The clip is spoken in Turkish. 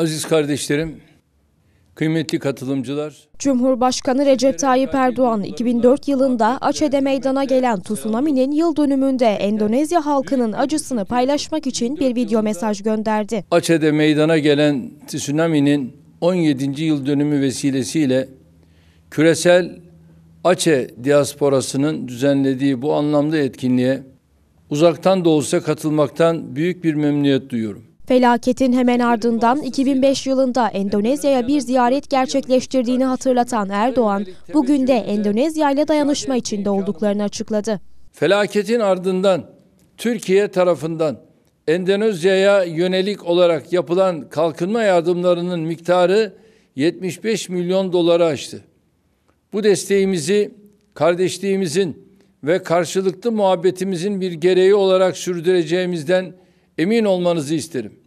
Aziz kardeşlerim, Kıymetli katılımcılar. Cumhurbaşkanı Recep Tayyip Erdoğan 2004 yılında Aceh'de meydana gelen tsunami'nin yıl dönümünde Endonezya halkının acısını paylaşmak için bir video mesaj gönderdi. Aceh'de meydana gelen tsunami'nin 17. yıl dönümü vesilesiyle küresel Aceh diasporasının düzenlediği bu anlamda etkinliğe uzaktan da olsa katılmaktan büyük bir memnuniyet duyuyorum. Felaketin hemen ardından 2005 yılında Endonezya'ya bir ziyaret gerçekleştirdiğini hatırlatan Erdoğan, bugün de Endonezya ile dayanışma içinde olduklarını açıkladı. Felaketin ardından Türkiye tarafından Endonezya'ya yönelik olarak yapılan kalkınma yardımlarının miktarı 75 milyon dolara aştı. Bu desteğimizi kardeşliğimizin ve karşılıklı muhabbetimizin bir gereği olarak sürdüreceğimizden emin olmanızı isterim.